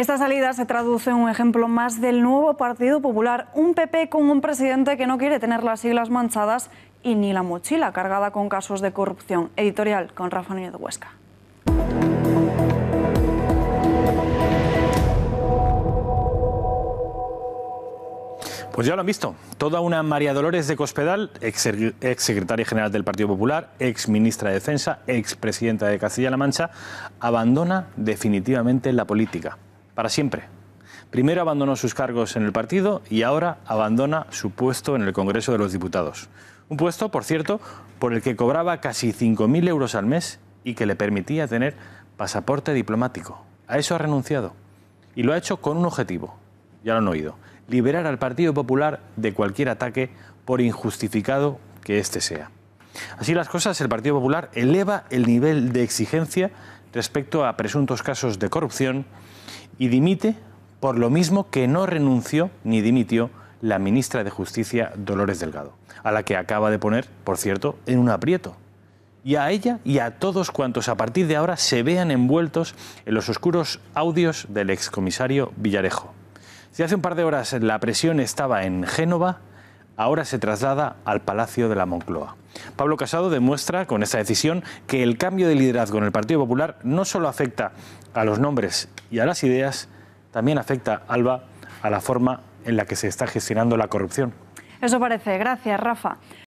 Esta salida se traduce en un ejemplo más del nuevo Partido Popular, un PP con un presidente que no quiere tener las siglas manchadas y ni la mochila cargada con casos de corrupción. Editorial con Rafa Núñez Huesca. Pues ya lo han visto. Toda una María Dolores de Cospedal, ex, secretaria general del Partido Popular, ex ministra de Defensa, ex presidenta de Castilla-La Mancha, abandona definitivamente la política para siempre. Primero abandonó sus cargos en el partido y ahora abandona su puesto en el Congreso de los Diputados. Un puesto, por cierto, por el que cobraba casi 5.000 euros al mes y que le permitía tener pasaporte diplomático. A eso ha renunciado. Y lo ha hecho con un objetivo, ya lo han oído, liberar al Partido Popular de cualquier ataque, por injustificado que éste sea. Así las cosas, el Partido Popular eleva el nivel de exigencia respecto a presuntos casos de corrupción y dimite por lo mismo que no renunció ni dimitió la ministra de Justicia Dolores Delgado, a la que acaba de poner, por cierto, en un aprieto. Y a ella y a todos cuantos a partir de ahora se vean envueltos en los oscuros audios del excomisario Villarejo. Si hace un par de horas la presión estaba en Génova, ahora se traslada al Palacio de la Moncloa. Pablo Casado demuestra con esta decisión que el cambio de liderazgo en el Partido Popular no solo afecta a los nombres y a las ideas, también afecta, Alba, a la forma en la que se está gestionando la corrupción. Eso parece. Gracias, Rafa.